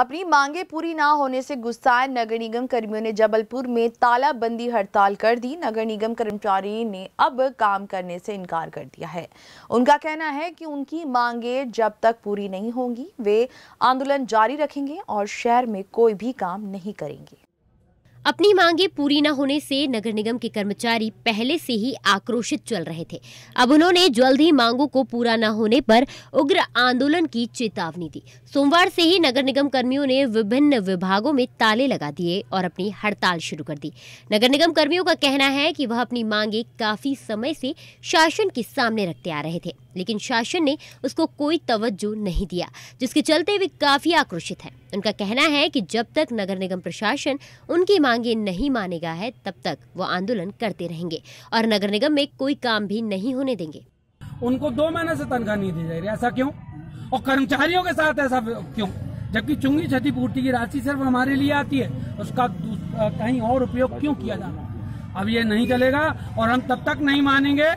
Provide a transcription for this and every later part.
अपनी मांगे पूरी ना होने से गुस्साए नगर निगम कर्मियों ने जबलपुर में तालाबंदी हड़ताल कर दी नगर निगम कर्मचारी ने अब काम करने से इनकार कर दिया है उनका कहना है कि उनकी मांगे जब तक पूरी नहीं होंगी वे आंदोलन जारी रखेंगे और शहर में कोई भी काम नहीं करेंगे अपनी मांगे पूरी न होने से नगर निगम के कर्मचारी पहले से ही आक्रोशित चल रहे थे अब उन्होंने जल्द ही मांगों को पूरा न होने पर उग्र आंदोलन की चेतावनी दी सोमवार से ही नगर निगम कर्मियों ने विभिन्न विभागों में ताले लगा दिए और अपनी हड़ताल शुरू कर दी नगर निगम कर्मियों का कहना है कि वह अपनी मांगे काफी समय से शासन के सामने रखते आ रहे थे लेकिन शासन ने उसको कोई तवज्जो नहीं दिया जिसके चलते वे काफी आक्रोशित हैं उनका कहना है कि जब तक नगर निगम प्रशासन उनकी मांगे नहीं मानेगा है तब तक वो आंदोलन करते रहेंगे और नगर निगम में कोई काम भी नहीं होने देंगे उनको दो महीने से तनख्वाह नहीं दी जा रही ऐसा क्यों और कर्मचारियों के साथ ऐसा क्यों जबकि चुंगी क्षतिपूर्ति की राशि सिर्फ हमारे लिए आती है उसका कहीं और उपयोग क्यों किया जा रहा अब ये नहीं चलेगा और हम तब तक नहीं मानेंगे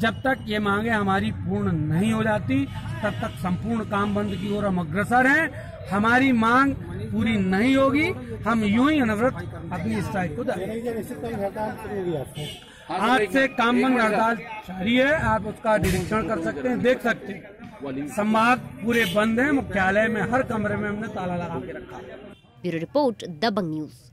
जब तक ये मांगे हमारी पूर्ण नहीं हो जाती तब तक संपूर्ण काम बंद की ओर हम अग्रसर हैं हमारी मांग पूरी नहीं होगी हम यूं ही अनवरत अपनी स्ट्राइक को आज से काम बंद हड़ताल जारी है आप उसका निरीक्षण कर सकते हैं देख सकते हैं संवाद पूरे बंद है मुख्यालय में हर कमरे में हमने ताला लगा के रखा है ब्यूरो रिपोर्ट दबंग न्यूज